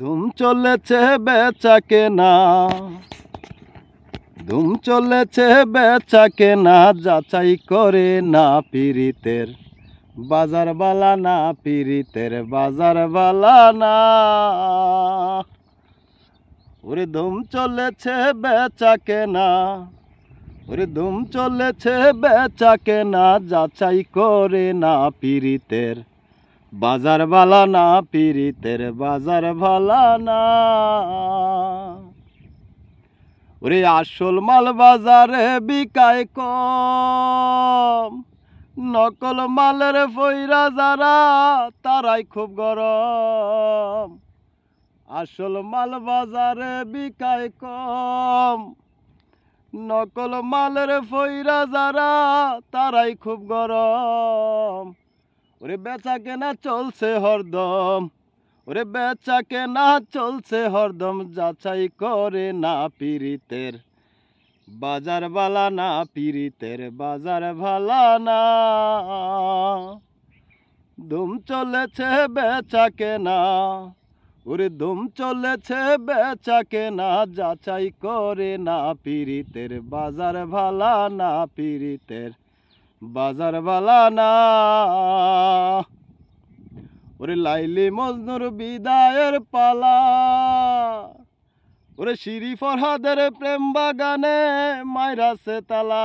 ধুম চলেছে বেচা কেনা ধুম চলেছে বেচা কেনা যাচাই করে না পীড়িতের বালা না পীড়িতের বালা না ওরে ধুম চলেছে বেচা কেনা ওরে ধুম চলেছে বেচা কেনা যাচাই করে না পীড়িতের বাজার ভালা না পিরিতের বাজার ভালা না ওরে আসল মাল বাজারে বিকায় কম নকল মালের ফইরা যারা তারাই খুব গরম আসল মাল বাজারে বিকায় কম নকল মালের ফইরা যারা তারাই খুব গরম ওরে বেচা কেনা চলছে হরদম ওরে বেচা কেনা চলছে হরদম যাচাই করে না পীড়িতের বাজার বালা না পীড়িতের বাজার ভালা না ধুম চলেছে বেচা কেনা ওরে দুম চলেছে বেচা কেনা যাচাই করে না পীড়িতের বাজার ভালা না পীড়িতের বাজার না ওরে লাইলি মজনুর বিদায়ের পালা ওরে শিরি ফরহাদের প্রেম বাগানে মাইরাছে তালা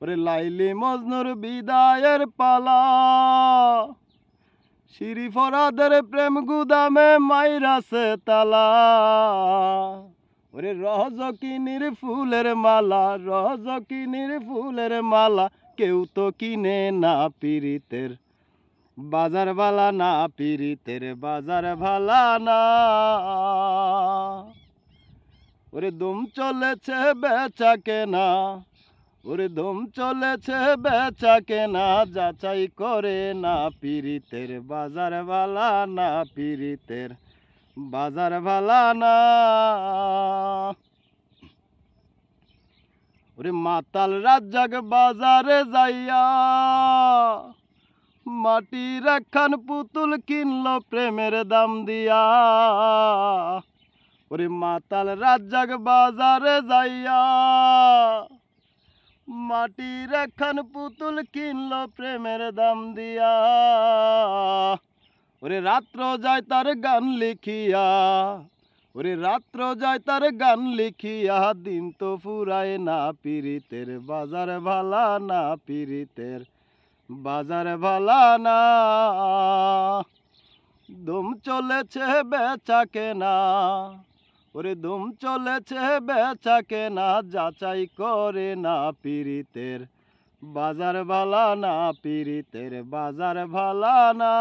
ওরে লাইলি মজনুর বিদায়ের পালা শিরি ফরহাদের প্রেম গুদামে মাইরাছে তালা ওরে নির ফুলের মালা নির ফুলের মালা কেউ তো কিনে না পিরিতের বাজার ভালা না পিরিতের বাজার ভালা না ওরে দম চলেছে বেচা কেনা ওরে দম চলেছে বেচা কেনা যাচাই করে না পিরিতের বাজার ভালা না পিরিতের বাজার ভালা না ওরে মাতাল রাজ্জাক বাজারে যাইয়া মাটির খান পুতুল কিনল প্রেমের দাম দিয়া ওরে মাতাল রাজ্জাক বাজারে যাইয়া মাটির খান পুতুল কিনল প্রেমের দাম দিয়া ওরে রাত্র যায় তার গান লিখিয়া ওরে রাত্র যায় তার গান লিখিয়া দিন তো ফুরায় না পীড়িতের বাজার ভালা না পীড়িতের বাজার ভালা না দুম চলেছে বেচা কেনা ওরে দুম চলেছে বেচা কেনা যাচাই করে না পীড়িতের বাজার ভালা না পীড়িতের বাজার ভালা না